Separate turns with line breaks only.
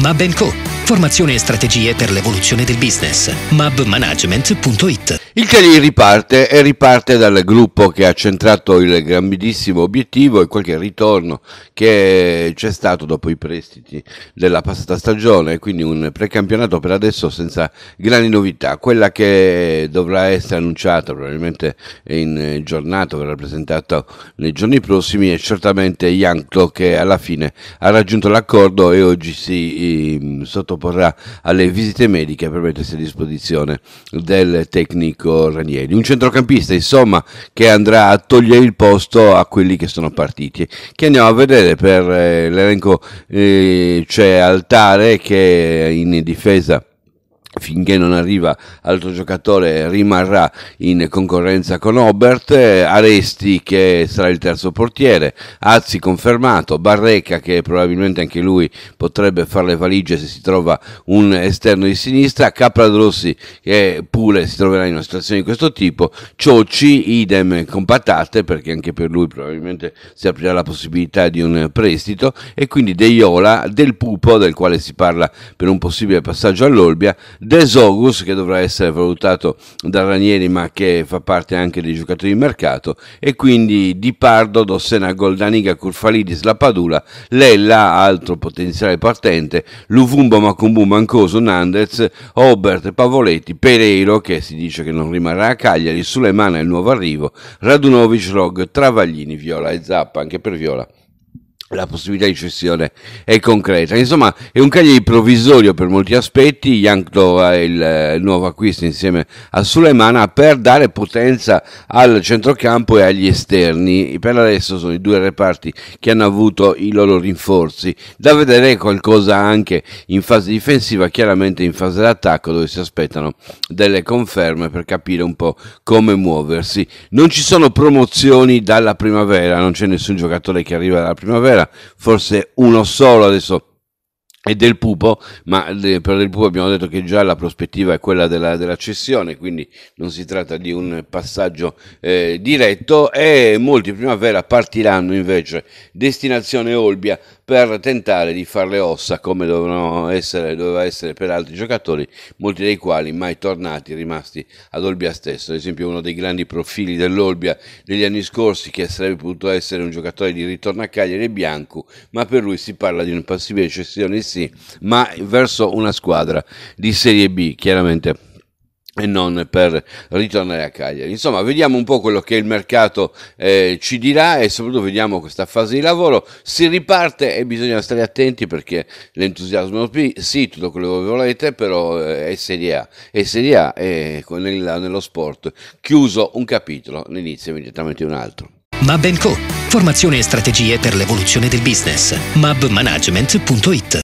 Mab Co. Formazione e strategie per l'evoluzione del business. mabmanagement.it il Cagliari riparte e riparte dal gruppo che ha centrato il grandissimo obiettivo e qualche ritorno che c'è stato dopo i prestiti della passata stagione, quindi un precampionato per adesso senza grandi novità. Quella che dovrà essere annunciata probabilmente in giornata, verrà presentata nei giorni prossimi, è certamente Yankto che alla fine ha raggiunto l'accordo e oggi si ehm, sottoporrà alle visite mediche per mettersi a disposizione del tecnico Federico Ranieri, un centrocampista insomma che andrà a togliere il posto a quelli che sono partiti, che andiamo a vedere per eh, l'elenco, eh, c'è Altare che in difesa finché non arriva altro giocatore rimarrà in concorrenza con Obert, eh, Aresti che sarà il terzo portiere, Azzi confermato, Barreca che probabilmente anche lui potrebbe fare le valigie se si trova un esterno di sinistra, Capradrossi che pure si troverà in una situazione di questo tipo, Ciocci idem con patate perché anche per lui probabilmente si aprirà la possibilità di un prestito e quindi Deiola, Del Pupo del quale si parla per un possibile passaggio all'Olbia, Desogus che dovrà essere valutato da Ranieri ma che fa parte anche dei giocatori di mercato e quindi Di Pardo, Dossena, Goldaniga, Curfalidis, La Padula, Lella, altro potenziale partente, Luvumbo, Macumbu, Mancoso, Nandez, Obert, Pavoletti, Pereiro che si dice che non rimarrà a Cagliari, Sulemana il nuovo arrivo, Radunovic, Rog, Travaglini, Viola e Zappa anche per Viola la possibilità di cessione è concreta. Insomma, è un Cagliari provvisorio per molti aspetti. Jankto è eh, il nuovo acquisto insieme a Suleimana per dare potenza al centrocampo e agli esterni. Per adesso sono i due reparti che hanno avuto i loro rinforzi. Da vedere qualcosa anche in fase difensiva, chiaramente in fase d'attacco, dove si aspettano delle conferme per capire un po' come muoversi. Non ci sono promozioni dalla primavera, non c'è nessun giocatore che arriva dalla primavera c'era forse uno solo adesso e del Pupo, ma eh, per del Pupo abbiamo detto che già la prospettiva è quella della, della cessione, quindi non si tratta di un passaggio eh, diretto e molti primavera partiranno invece destinazione Olbia per tentare di far le ossa come essere, doveva essere per altri giocatori, molti dei quali mai tornati, rimasti ad Olbia stesso. Ad esempio uno dei grandi profili dell'Olbia degli anni scorsi che sarebbe potuto essere un giocatore di ritorno a Cagliari e Bianco, ma per lui si parla di un possibile cessione sì sì, ma verso una squadra di Serie B, chiaramente e non per ritornare a Cagliari. Insomma, vediamo un po' quello che il mercato eh, ci dirà e soprattutto vediamo questa fase di lavoro. Si riparte e bisogna stare attenti perché l'entusiasmo sì, tutto quello che volete, però eh, è Serie A. È Serie A è nel, nello sport chiuso un capitolo, ne inizia immediatamente un altro. Mab Co. Formazione e strategie per l'evoluzione del business. mabmanagement.it